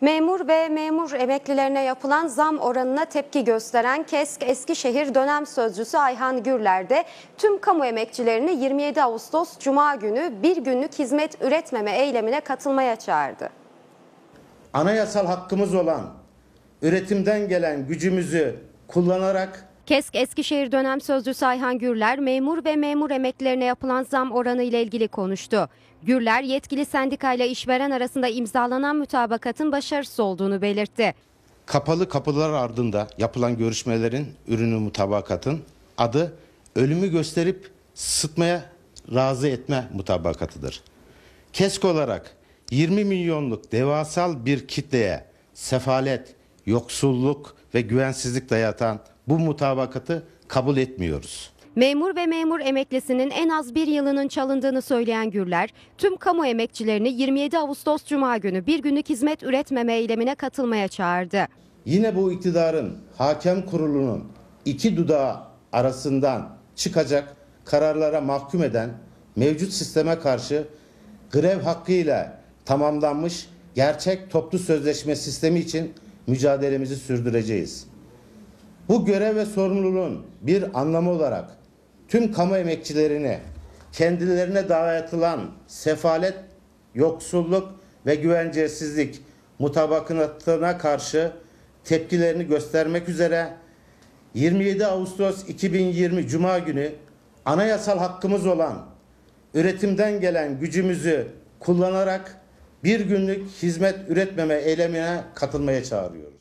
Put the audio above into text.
Memur ve memur emeklilerine yapılan zam oranına tepki gösteren KESK Eskişehir dönem sözcüsü Ayhan Gürler de tüm kamu emekçilerini 27 Ağustos Cuma günü bir günlük hizmet üretmeme eylemine katılmaya çağırdı. Anayasal hakkımız olan üretimden gelen gücümüzü kullanarak KESK Eskişehir dönem sözcüsü Ayhan Gürler memur ve memur emeklilerine yapılan zam oranı ile ilgili konuştu. Gürler yetkili sendikayla işveren arasında imzalanan mütabakatın başarısız olduğunu belirtti. Kapalı kapılar ardında yapılan görüşmelerin ürünü mutabakatın adı ölümü gösterip sıtmaya razı etme mutabakatıdır. KESK olarak 20 milyonluk devasal bir kitleye sefalet, yoksulluk ve güvensizlik dayatan bu mutabakatı kabul etmiyoruz. Memur ve memur emeklisinin en az bir yılının çalındığını söyleyen Gürler, tüm kamu emekçilerini 27 Ağustos Cuma günü bir günlük hizmet üretmeme eylemine katılmaya çağırdı. Yine bu iktidarın hakem kurulunun iki dudağı arasından çıkacak kararlara mahkum eden mevcut sisteme karşı grev hakkıyla tamamlanmış gerçek toplu sözleşme sistemi için mücadelemizi sürdüreceğiz. Bu görev ve sorumluluğun bir anlamı olarak tüm kamu emekçilerini kendilerine dayatılan sefalet, yoksulluk ve güvencesizlik mutabakatına karşı tepkilerini göstermek üzere 27 Ağustos 2020 Cuma günü anayasal hakkımız olan üretimden gelen gücümüzü kullanarak bir günlük hizmet üretmeme eylemine katılmaya çağırıyoruz.